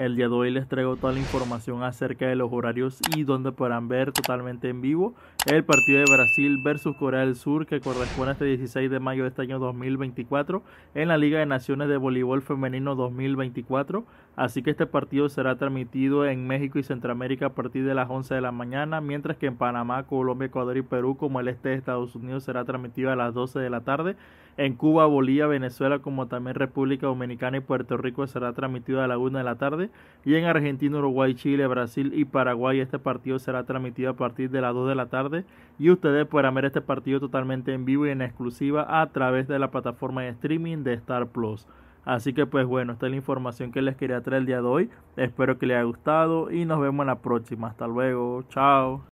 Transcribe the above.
El día de hoy les traigo toda la información acerca de los horarios y donde podrán ver totalmente en vivo el partido de Brasil versus Corea del Sur que corresponde este 16 de mayo de este año 2024 en la Liga de Naciones de Voleibol Femenino 2024. Así que este partido será transmitido en México y Centroamérica a partir de las 11 de la mañana, mientras que en Panamá, Colombia, Ecuador y Perú, como el este de Estados Unidos, será transmitido a las 12 de la tarde. En Cuba, Bolivia, Venezuela, como también República Dominicana y Puerto Rico será transmitido a la 1 de la tarde y en Argentina, Uruguay, Chile, Brasil y Paraguay este partido será transmitido a partir de las 2 de la tarde y ustedes podrán ver este partido totalmente en vivo y en exclusiva a través de la plataforma de streaming de Star Plus. Así que pues bueno, esta es la información que les quería traer el día de hoy. Espero que les haya gustado y nos vemos en la próxima. Hasta luego, chao.